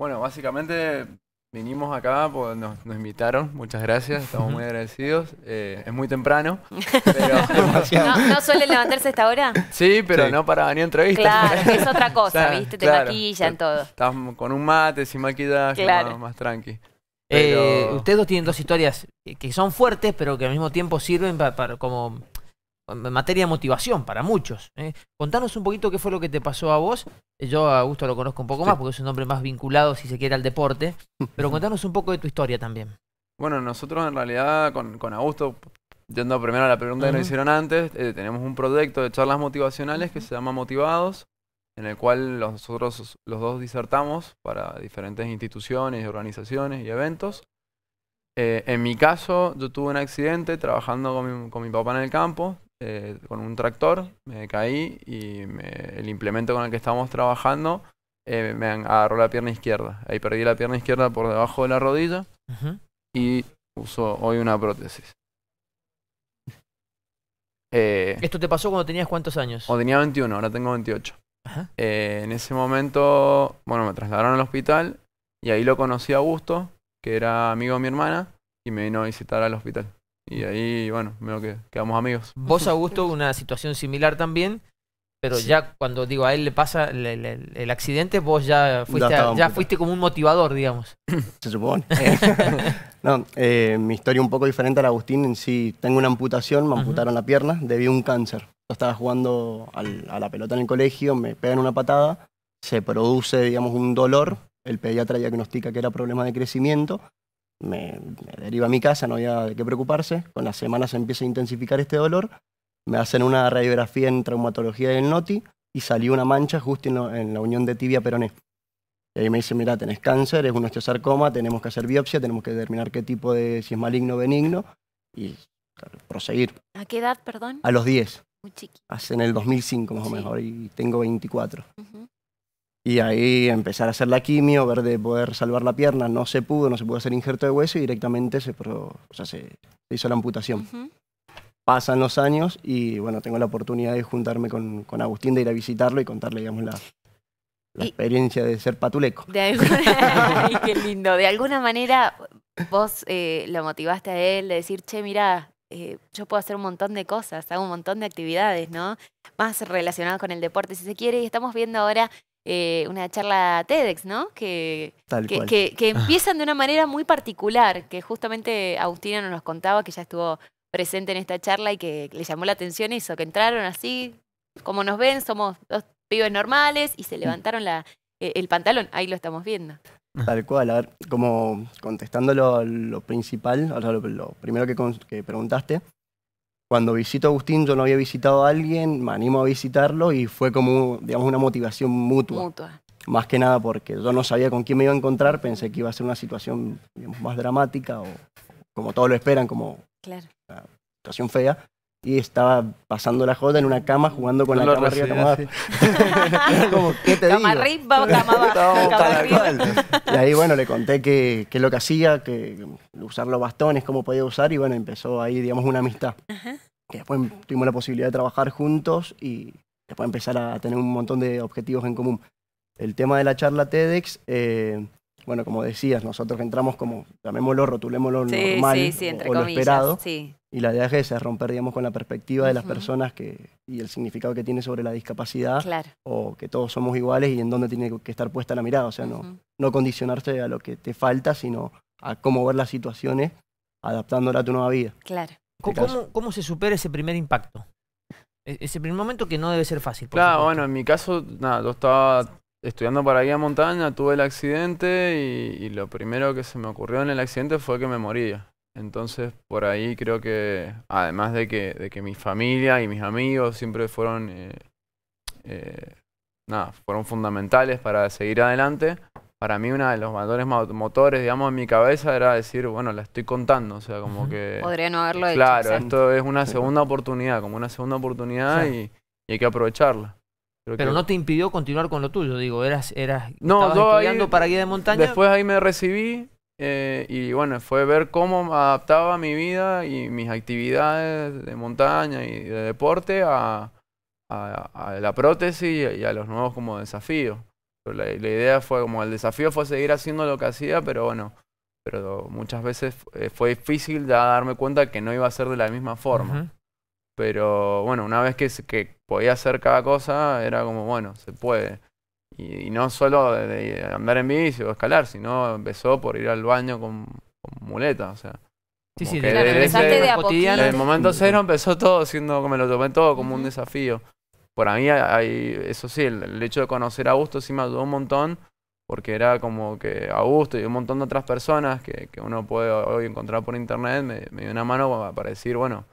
Bueno, básicamente vinimos acá, pues nos, invitaron, muchas gracias, estamos muy agradecidos. Eh, es muy temprano, pero... ¿No, no suelen levantarse a esta hora? Sí, pero no para venir a entrevistas. Claro, es otra cosa, ¿viste? Te todo. Estás con un mate, sin maquillaje, más, tranqui. Eh, ustedes dos tienen dos historias que son fuertes, pero que al mismo tiempo sirven para, como materia de motivación para muchos. ¿eh? Contanos un poquito qué fue lo que te pasó a vos. Eh, yo a Augusto lo conozco un poco más porque es un hombre más vinculado, si se quiere, al deporte. Pero contanos un poco de tu historia también. Bueno, nosotros en realidad con, Augusto, yendo primero a la pregunta que nos hicieron antes, eh, tenemos un proyecto de charlas motivacionales que se llama Motivados, en el cual nosotros los dos disertamos para diferentes instituciones, organizaciones y eventos. en mi caso, yo tuve un accidente trabajando con con mi, papá en el campo. Eh, con un tractor, me caí y el implemento con el que estábamos trabajando eh, me agarró la pierna izquierda. Ahí perdí la pierna izquierda por debajo de la rodilla y uso hoy una prótesis. Eh, ¿Esto te pasó cuando tenías cuántos años? Cuando tenía 21, ahora tengo 28. en ese momento, bueno, me trasladaron al hospital y ahí lo conocí a gusto, que era amigo de mi hermana, y me vino a visitar al hospital. Y ahí, bueno, veo que quedamos amigos. Vos, Augusto, una situación similar también, pero ya cuando digo a él le pasa el, accidente, vos ya fuiste, ya, fuiste como un motivador, digamos. Se supone. no, eh, mi historia un poco diferente a la Agustín. En sí, tengo una amputación, me amputaron la pierna debido a un cáncer. Yo estaba jugando a la pelota en el colegio, me pegan una patada, se produce, digamos, un dolor. El pediatra diagnostica que era problema de crecimiento me, deriva a mi casa, no había de preocuparse. Con las semanas empieza a intensificar este dolor. Me hacen una radiografía en traumatología del NOTI y salió una mancha justo en, la unión de tibia peroné. Y ahí me dice, mira, tenés cáncer, es un osteosarcoma, tenemos que hacer biopsia, tenemos que determinar qué tipo de, si es maligno o benigno, y proseguir. ¿A qué edad, perdón? A los 10. Muy chiquito. Hace en el 2005 más o menos, y tengo 24 y ahí empezar a hacer la quimio, ver de poder salvar la pierna, no se pudo, no se pudo hacer injerto de hueso y directamente se, hizo la amputación. Pasan los años y bueno, tengo la oportunidad de juntarme con, Agustín, de ir a visitarlo y contarle, digamos, la, experiencia de ser patuleco. De alguna, qué lindo. De alguna manera vos eh, lo motivaste a él de decir, che, mira eh, yo puedo hacer un montón de cosas, hago un montón de actividades, ¿no? Más relacionadas con el deporte, si se quiere. Y estamos viendo ahora eh, una charla TEDx, ¿no? Que, que, ah. empiezan de una manera muy particular, que justamente Agustina nos contaba que ya estuvo presente en esta charla y que le llamó la atención eso, que entraron así, como nos ven, somos dos pibes normales y se mm. levantaron la, eh, el pantalón, ahí lo estamos viendo. Tal cual, a ver, como contestando lo, lo principal, lo, primero que, preguntaste, cuando visito a Agustín, yo no había visitado a alguien, me animo a visitarlo y fue como, digamos, una motivación mutua. mutua. Más que nada porque yo no sabía con quién me iba a encontrar, pensé que iba a ser una situación más dramática o como todos lo esperan, como una situación fea y estaba pasando la joda en una cama jugando con la cama como, ¿qué te cama o cama abajo, Y ahí, bueno, le conté que, que, lo que hacía, que usar los bastones, cómo podía usar, y bueno, empezó ahí, digamos, una amistad. Que después tuvimos la posibilidad de trabajar juntos y después empezar a tener un montón de objetivos en común. El tema de la charla TEDx... Eh, bueno, como decías, nosotros entramos como, llamémoslo, rotulémoslo sí, normal sí, sí, entre comillas, esperado. Sí y la idea es esa, es romper, con la perspectiva de las personas que, y el significado que tiene sobre la discapacidad, o que todos somos iguales y en dónde tiene que estar puesta la mirada, o sea, no, no condicionarse a lo que te falta, sino a cómo ver las situaciones adaptándola a tu nueva vida. Claro. Este ¿Cómo, se supera ese primer impacto? E, ese primer momento que no debe ser fácil. Claro, bueno, en mi caso, nada, yo estaba estudiando para guía montaña, tuve el accidente y, lo primero que se me ocurrió en el accidente fue que me moría. Entonces, por ahí creo que, además de que, de que mi familia y mis amigos siempre fueron, eh, eh, nada, fueron fundamentales para seguir adelante, para mí uno de los valores motores, digamos, en mi cabeza era decir, bueno, la estoy contando, o sea, como que... Podría no haberlo dicho. hecho. Claro, esto es una segunda oportunidad, como una segunda oportunidad y, hay que aprovecharla. Pero no te impidió continuar con lo tuyo, digo, eras, eras no, estudiando para guía de montaña. Después ahí me recibí, eh, y bueno, fue ver cómo adaptaba mi vida y mis actividades de montaña y de deporte a, la prótesis y a los nuevos como desafíos. Pero la, idea fue como el desafío fue seguir haciendo lo que hacía, pero bueno, pero muchas veces eh, fue difícil ya darme cuenta que no iba a ser de la misma forma. Pero bueno, una vez que, que podía hacer cada cosa, era como, bueno, se puede y, no solo de, andar en bici o escalar, sino empezó por ir al baño con, muleta, o sea. Sí, sí, desde, el momento cero empezó todo siendo, me lo tomé todo como un desafío. a mí, hay, eso sí, el, hecho de conocer a Augusto sí me ayudó un montón, porque era como que Augusto y un montón de otras personas que, que uno puede hoy encontrar por internet me, dio una mano para decir, bueno,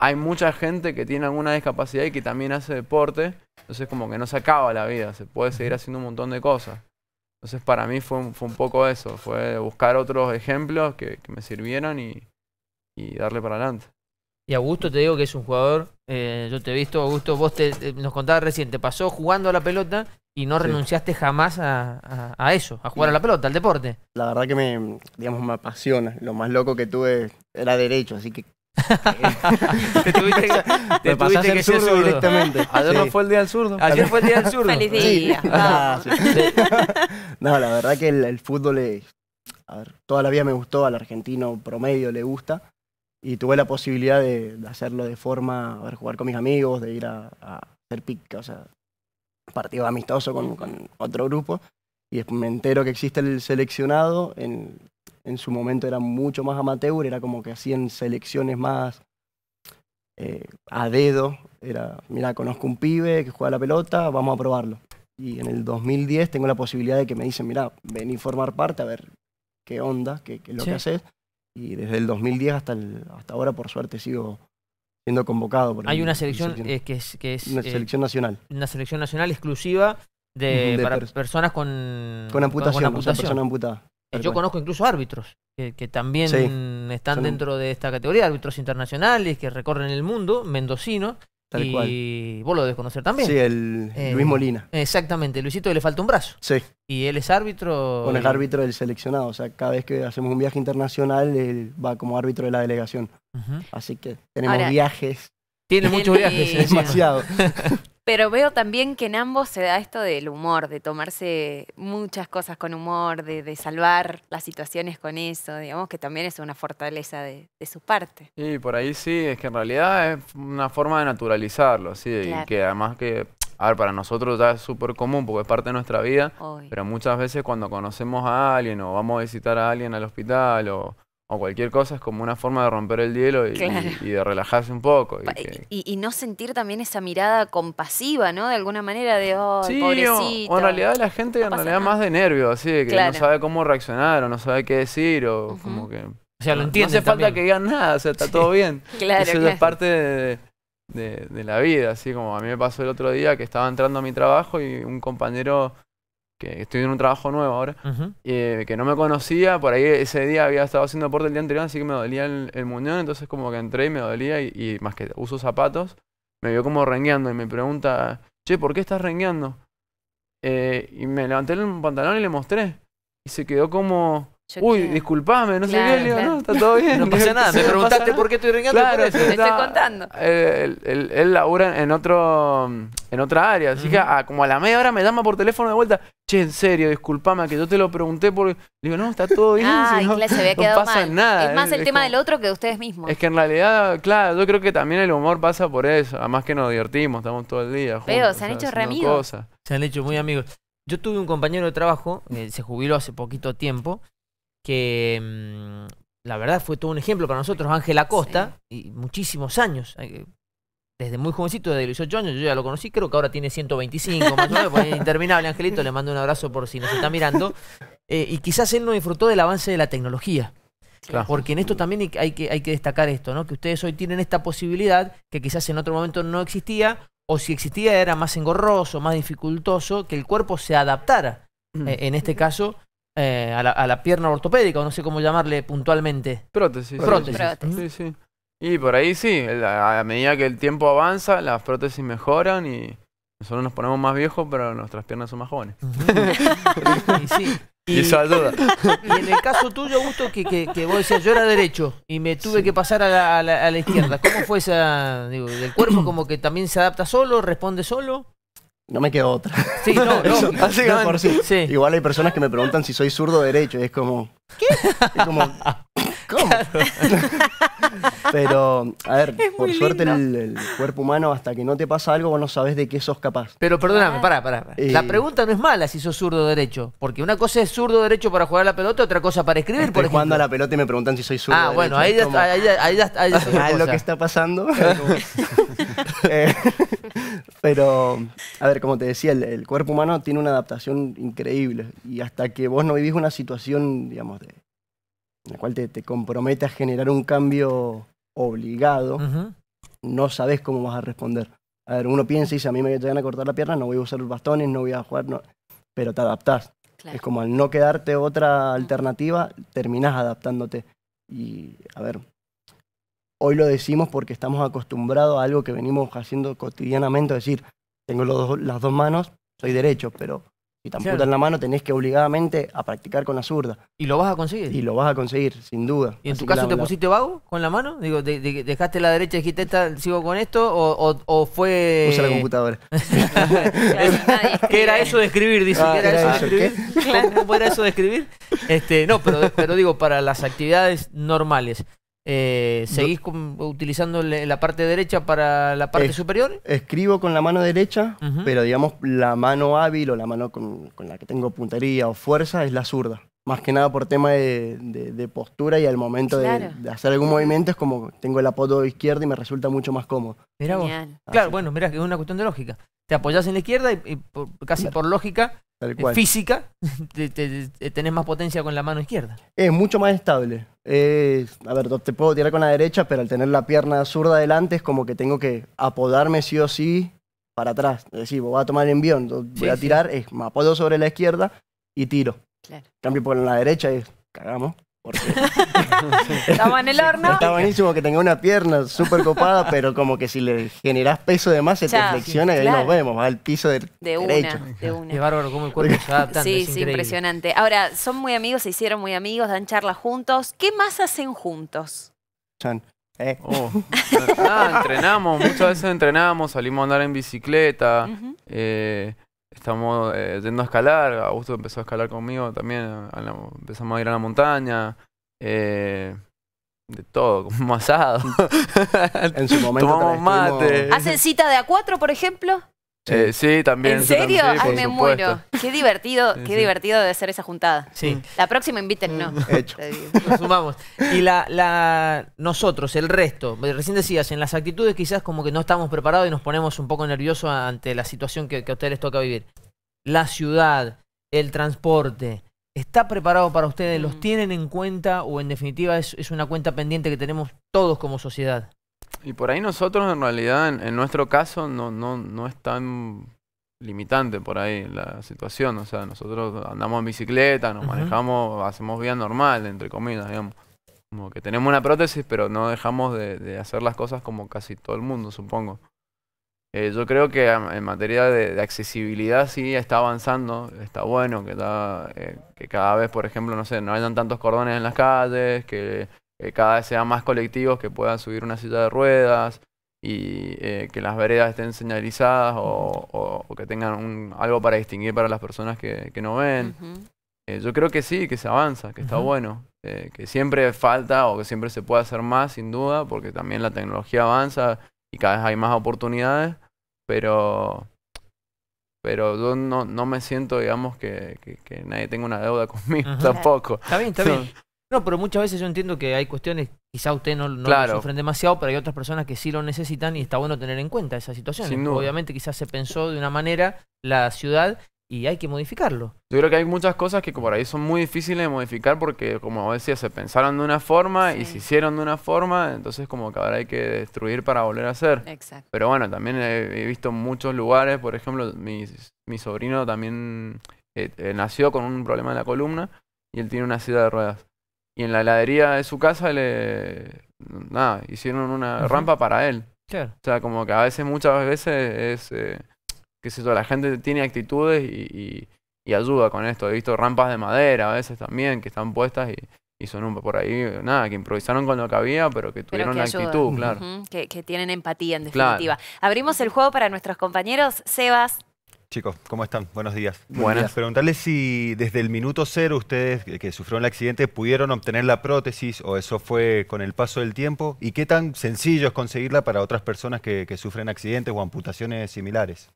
hay mucha gente que tiene alguna discapacidad y que también hace deporte. Entonces como que no se acaba la vida, se puede seguir haciendo un montón de cosas. Entonces para mí fue un, poco eso, fue buscar otros ejemplos que, me sirvieran y, darle para adelante. Y Augusto te digo que es un jugador, eh, yo te he visto, Augusto, vos te, eh, nos contabas recién, pasó jugando a la pelota y no renunciaste jamás a, a, eso, a jugar a la pelota, al deporte. La verdad que me, digamos, me apasiona. Lo más loco que tuve era derecho, así que te tuviste, que, te directamente. Ayer no fue el día del zurdo. Ayer fue el día del zurdo. Feliz día. Ah, no, la verdad que el, fútbol es, a ver, toda la vida me gustó, al argentino promedio le gusta. Y tuve la posibilidad de, hacerlo de forma, a ver, jugar con mis amigos, de ir a, hacer pick, o sea, partido amistoso con, con otro grupo y me entero que existe el seleccionado en en su momento era mucho más amateur, era como que hacían selecciones más eh, a dedo. Era, mira, conozco un pibe que juega la pelota, vamos a probarlo. Y en el 2010 tengo la posibilidad de que me dicen, mira, vení a formar parte, a ver qué onda, qué, es lo que haces. Y desde el 2010 hasta, el, hasta ahora, por suerte, sigo siendo convocado. Hay una selección, eh, es... Que es una eh, selección nacional. selección nacional exclusiva de, para personas con, con amputación, persona amputada. Yo conozco incluso árbitros que, también están dentro de esta categoría, árbitros internacionales que recorren el mundo, Mendocino Tal y vos lo debes conocer también. Sí, el eh, Luis Molina. Exactamente, Luisito le falta un brazo. Sí. Y él es árbitro. Bueno, el árbitro del seleccionado. O sea, cada vez que hacemos un viaje internacional, él va como árbitro de la delegación. Así que tenemos viajes. Tiene muchos viajes. Demasiado. Pero veo también que en ambos se da esto del humor, de tomarse muchas cosas con humor, de, salvar las situaciones con eso, digamos que también es una fortaleza de, su parte. Y por ahí sí, es que en realidad es una forma de naturalizarlo, sí, y que además que, a ver, para nosotros ya es súper común porque es parte de nuestra vida, pero muchas veces cuando conocemos a alguien o vamos a visitar a alguien al hospital o o cualquier cosa es como una forma de romper el hielo y, de relajarse un poco. Y, no sentir también esa mirada compasiva, ¿no? De alguna manera de, oh, sí, O, en realidad la gente en realidad más de nervios, así, que no sabe cómo reaccionar o no sabe qué decir o como que... O sea, lo No hace falta que digan nada, o sea, está todo bien. claro, Eso es parte de la vida, así como a mí me pasó el otro día que estaba entrando a mi trabajo y un compañero que estoy en un trabajo nuevo ahora, eh, que no me conocía, por ahí ese día había estado haciendo deporte el día anterior, así que me dolía el, muñón, entonces como que entré y me dolía, y, más que uso zapatos, me vio como rengueando y me pregunta, che, ¿por qué estás rengueando? Eh, y me levanté el pantalón y le mostré, y se quedó como, Uy, disculpame, no sé qué, no, está todo bien. No pasa nada, me preguntaste por qué estoy riendo Claro, por eso. te estoy contando. Él, él, labura en, otro, en otra área, así que a, como a la media hora me llama por teléfono de vuelta. Che, en serio, disculpame, que yo te lo pregunté porque... digo, no, está todo bien. no, se había quedado no pasa nada. Es más el tema del otro que de ustedes mismos. Es que en realidad, claro, yo creo que también el humor pasa por eso. Además que nos divertimos, estamos todo el día juntos. Pero se han hecho re amigos. Se han hecho muy amigos. Yo tuve un compañero de trabajo, eh, se jubiló hace poquito tiempo, que mm, la verdad fue todo un ejemplo para nosotros, Ángel Acosta, y muchísimos años, eh, desde muy jovencito, desde los 8 años, yo ya lo conocí, creo que ahora tiene 125, más o menos, pues interminable, Angelito, le mando un abrazo por si nos está mirando, eh, y quizás él no disfrutó del avance de la tecnología. Porque en esto también hay que, hay que destacar esto, Que ustedes hoy tienen esta posibilidad que quizás en otro momento no existía, o si existía era más engorroso, más dificultoso, que el cuerpo se adaptara. Mm. Eh, en este caso, eh, a, la, pierna ortopédica, o no sé cómo llamarle puntualmente. Prótesis. Prótesis. Sí, sí. Y por ahí sí, a, medida que el tiempo avanza, las prótesis mejoran y nosotros nos ponemos más viejos, pero nuestras piernas son más jóvenes. y, sí. y, eso ayuda. Y en el caso tuyo, Gusto que, que, vos decías, yo era derecho y me tuve que pasar a la, izquierda. ¿Cómo fue esa, digo, del cuerpo como que también se adapta solo, responde solo? No me quedo otra. Sí, no, no. Así Igual hay personas que me preguntan si soy zurdo derecho. es como. ¿Qué? Es como. ¿Cómo? Pero, a ver, por suerte el, cuerpo humano, hasta que no te pasa algo, vos no sabés de qué sos capaz. Pero perdóname, ah. pará, pará. Eh, la pregunta no es mala si sos zurdo derecho. Porque una cosa es zurdo derecho para jugar a la pelota, otra cosa para escribir, Estoy por ejemplo. jugando a la pelota y me preguntan si soy zurdo Ah, bueno, ahí ya, está. ahí ya, ahí lo que está pasando. Eh, pero, a ver, como te decía, el cuerpo humano tiene una adaptación increíble. Y hasta que vos no vivís una situación, digamos, de en la cual te, te compromete a generar un cambio obligado, no sabes cómo vas a responder. A ver, uno piensa y dice, a mí me llegan a cortar la pierna, no voy a usar los bastones, no voy a jugar, pero te adaptás. Es como al no quedarte otra alternativa, terminás adaptándote. Y, a ver, hoy lo decimos porque estamos acostumbrados a algo que venimos haciendo cotidianamente, es decir, tengo los, las dos manos, soy derecho, pero y tampoco en la mano, tenés que obligadamente a practicar con la zurda. ¿Y lo vas a conseguir? Y lo vas a conseguir, sin duda. ¿Y en tu caso te pusiste vago con la mano? Digo, ¿dejaste la derecha y dijiste, sigo con esto? ¿O, fue...? Usa la computadora. ¿Qué era eso de escribir? Dice, ah, ¿qué era, eso de escribir? era eso de escribir? Este, no, pero, pero digo, para las actividades normales. Eh, ¿Seguís utilizando la parte derecha para la parte superior? Escribo con la mano derecha, pero digamos la mano hábil o la mano con, la que tengo puntería o fuerza es la zurda más que nada por tema de, postura y al momento de, hacer algún movimiento es como tengo el apodo izquierdo y me resulta mucho más cómodo. Mirá Claro, bueno, mirá que es una cuestión de lógica. Te apoyas en la izquierda y, casi por lógica eh, física te, tenés más potencia con la mano izquierda. Es mucho más estable. a ver, te puedo tirar con la derecha, pero al tener la pierna zurda adelante es como que tengo que apodarme sí o sí para atrás. Es decir, voy a tomar el envión, voy a tirar, es, me apodo sobre la izquierda y tiro. Cambio por la derecha y cagamos. Estamos en el horno. Está buenísimo que tenga una pierna súper copada, pero como que si le generás peso de más, se te flexiona y ahí nos vemos, va al piso de una, De una. Es bárbaro cómo el cuerpo se adapta. Sí, sí, impresionante. Ahora, son muy amigos, se hicieron muy amigos, dan charlas juntos. ¿Qué más hacen juntos? Eh. Oh. Ah, entrenamos, muchas veces entrenamos, salimos a andar en bicicleta estamos eh, yendo a escalar, Augusto empezó a escalar conmigo también, empezamos a ir a la montaña, eh, de todo, como asado. en su momento Tomamos mate. ¿Hacen cita de a cuatro, por ejemplo? Eh, sí, también. ¿En serio? me muero. Qué divertido, qué divertido esa juntada. Mm. La próxima inviten, no. Mm. Nos sumamos. Y la, la, nosotros, el resto, recién decías, en las actitudes quizás como que no estamos preparados y nos ponemos un poco nerviosos ante la situación que, a ustedes les toca vivir. La ciudad, el transporte, ¿Está preparado para ustedes? ¿Los mm. tienen en cuenta o en definitiva es, una cuenta pendiente que tenemos todos como sociedad? Y por ahí nosotros en realidad, en, nuestro caso, no, no, no es tan limitante por ahí la situación. O sea, nosotros andamos en bicicleta, nos manejamos, hacemos vida normal, entre comillas, digamos. Como que tenemos una prótesis, pero no dejamos de, hacer las cosas como casi todo el mundo, supongo. Eh, yo creo que en materia de, accesibilidad sí está avanzando, está bueno, que, está, eh, que cada vez, por ejemplo, no sé, no hayan tantos cordones en las calles, que eh, cada vez sean más colectivos que puedan subir una silla de ruedas y eh, que las veredas estén señalizadas o, que tengan algo para distinguir para las personas que, no ven. Eh, yo creo que sí, que se avanza, que está bueno, que siempre falta o que siempre se puede hacer más, sin duda, porque también la tecnología avanza y cada vez hay más oportunidades, pero pero yo no, me siento, digamos, que, nadie tenga una deuda conmigo tampoco. Está bien, está bien. No, pero muchas veces yo entiendo que hay cuestiones, quizá usted no, lo sufren demasiado, pero hay otras personas que sí lo necesitan y está bueno tener en cuenta esa situación. Obviamente quizás se pensó de una manera la ciudad y hay que modificarlo. Yo creo que hay muchas cosas que por ahí son muy difíciles de modificar porque, como decía, se pensaron de una forma y se hicieron de una forma, entonces como que ahora hay que destruir para volver a hacer. Exacto. Pero bueno, también he, visto muchos lugares, por ejemplo, mi, sobrino también eh, eh, nació con un problema en la columna y él tiene una silla de ruedas. Y en la heladería de su casa le... Nada, hicieron una rampa para él. O sea, como que a veces, muchas veces es... Eh, qué sé la gente tiene actitudes y, ayuda con esto. He visto rampas de madera a veces también que están puestas y, son un, por ahí, nada, que improvisaron cuando cabía pero que tuvieron la actitud, claro. que, tienen empatía en definitiva. Abrimos el juego para nuestros compañeros. Sebas, Chicos, ¿cómo están? Buenos días. Buenas. Preguntarles si desde el minuto cero ustedes que sufrieron el accidente pudieron obtener la prótesis o eso fue con el paso del tiempo y qué tan sencillo es conseguirla para otras personas que, sufren accidentes o amputaciones similares.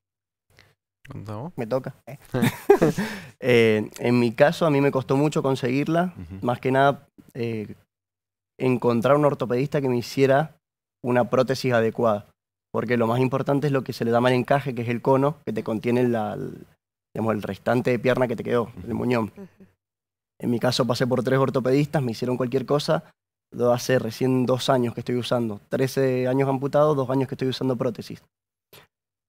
Me toca. Eh. Eh, en mi caso a mí me costó mucho conseguirla, más que nada eh, encontrar un ortopedista que me hiciera una prótesis adecuada porque lo más importante es lo que se le da mal encaje, que es el cono que te contiene la, el restante de pierna que te quedó, el muñón. En mi caso pasé por tres ortopedistas, me hicieron cualquier cosa. Lo hace recién dos años que estoy usando. 13 años amputado, dos años que estoy usando prótesis.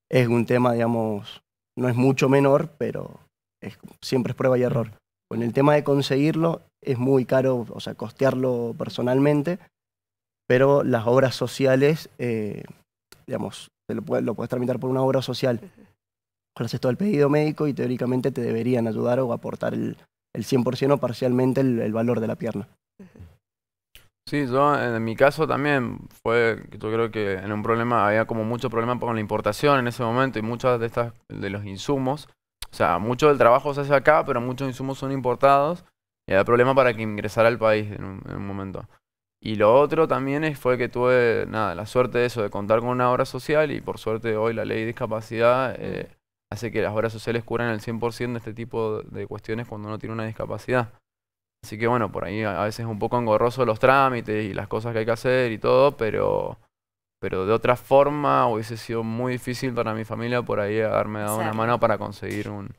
Es un tema, digamos, no es mucho menor, pero es, siempre es prueba y error. Con el tema de conseguirlo es muy caro, o sea, costearlo personalmente, pero las obras sociales eh, digamos, lo, puedes, tramitar por una obra social. Haces todo el pedido médico y teóricamente te deberían ayudar o aportar el, el 100% o parcialmente el, valor de la pierna. Sí, yo en mi caso también fue, yo creo que en un problema, había como mucho problema con la importación en ese momento y muchas de estas, de los insumos, o sea, mucho del trabajo se hace acá, pero muchos insumos son importados y hay problema para que ingresara al país en un momento. Y lo otro también fue que tuve nada, la suerte de eso, de contar con una obra social y por suerte hoy la ley de discapacidad eh, mm. hace que las obras sociales curan el 100% de este tipo de cuestiones cuando uno tiene una discapacidad. Así que bueno, por ahí a veces es un poco engorroso los trámites y las cosas que hay que hacer y todo, pero, pero de otra forma hubiese sido muy difícil para mi familia por ahí haberme dado una mano para conseguir un,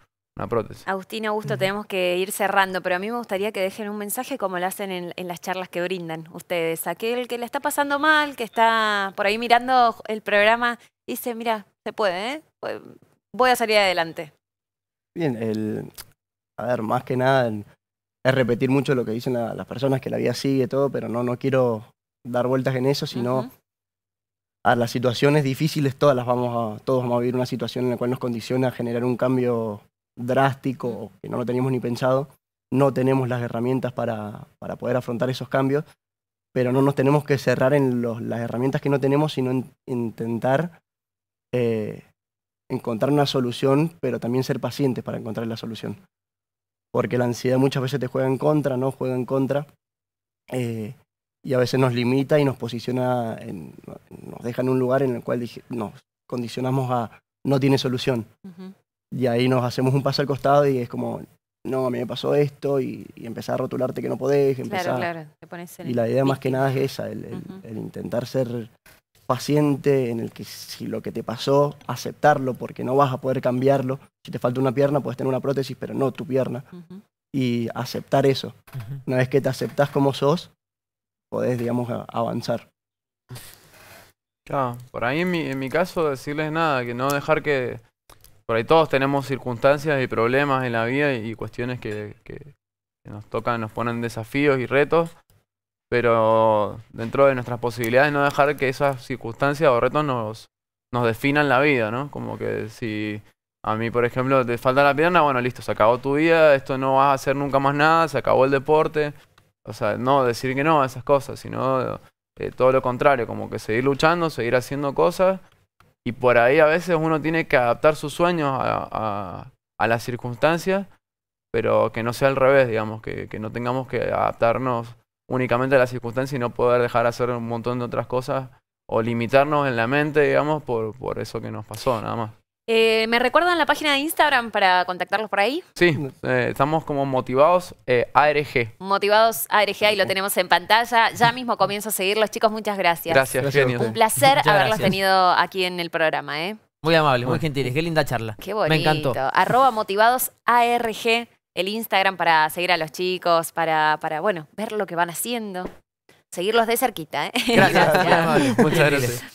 Agustín Augusto, tenemos que ir cerrando, pero a mí me gustaría que dejen un mensaje como lo hacen en, las charlas que brindan ustedes. Aquel que le está pasando mal, que está por ahí mirando el programa, dice, mira, se puede, ¿eh? voy a salir adelante. Bien, a ver, más que nada es repetir mucho lo que dicen a las personas, que la vida sigue todo, pero no, no quiero dar vueltas en eso, sino... a las situaciones difíciles todas las vamos a, todos vamos a vivir una situación en la cual nos condiciona a generar un cambio drástico, que no lo teníamos ni pensado, no tenemos las herramientas para, para poder afrontar esos cambios, pero no nos tenemos que cerrar en las herramientas que no tenemos, sino intentar eh, encontrar una solución, pero también ser pacientes para encontrar la solución. Porque la ansiedad muchas veces te juega en contra, ¿no? Juega en contra. Eh, y a veces nos limita y nos posiciona, nos deja en un lugar en el cual nos condicionamos a no tiene solución y ahí nos hacemos un paso al costado y es como, no, a mí me pasó esto y, empezar a rotularte que no podés. Empezar. Claro, claro, te Y la idea más que nada es esa, el, intentar ser paciente en el que si lo que te pasó, aceptarlo porque no vas a poder cambiarlo. Si te falta una pierna, puedes tener una prótesis, pero no tu pierna. Y aceptar eso. Una vez que te aceptas como sos, podés, digamos, avanzar. Claro, por ahí en mi, en mi caso decirles nada, que no dejar que por ahí todos tenemos circunstancias y problemas en la vida y, cuestiones que, nos tocan, nos ponen desafíos y retos, pero dentro de nuestras posibilidades no dejar que esas circunstancias o retos nos, nos definan la vida, ¿no? Como que si a mí, por ejemplo, te falta la pierna, bueno, listo, se acabó tu vida, esto no vas a hacer nunca más nada, se acabó el deporte. O sea, no decir que no a esas cosas, sino eh, todo lo contrario, como que seguir luchando, seguir haciendo cosas y por ahí a veces uno tiene que adaptar sus sueños a, las circunstancias, pero que no sea al revés, digamos, que, no tengamos que adaptarnos únicamente a las circunstancias y no poder dejar de hacer un montón de otras cosas o limitarnos en la mente, digamos, por, por eso que nos pasó, nada más. Eh, ¿Me recuerdan la página de Instagram para contactarlos por ahí? Sí, eh, estamos como motivados eh, ARG. Motivados ARG, ahí lo tenemos en pantalla. Ya mismo comienzo a seguirlos, chicos. Muchas gracias. Gracias, genio. Un placer haberlos tenido aquí en el programa. ¿eh? Muy amables, muy gentiles. Qué linda charla. Qué bonito. Me Arroba motivados ARG, el Instagram para seguir a los chicos, para, para bueno, ver lo que van haciendo. Seguirlos de cerquita. ¿eh? Gracias, Muchas gracias.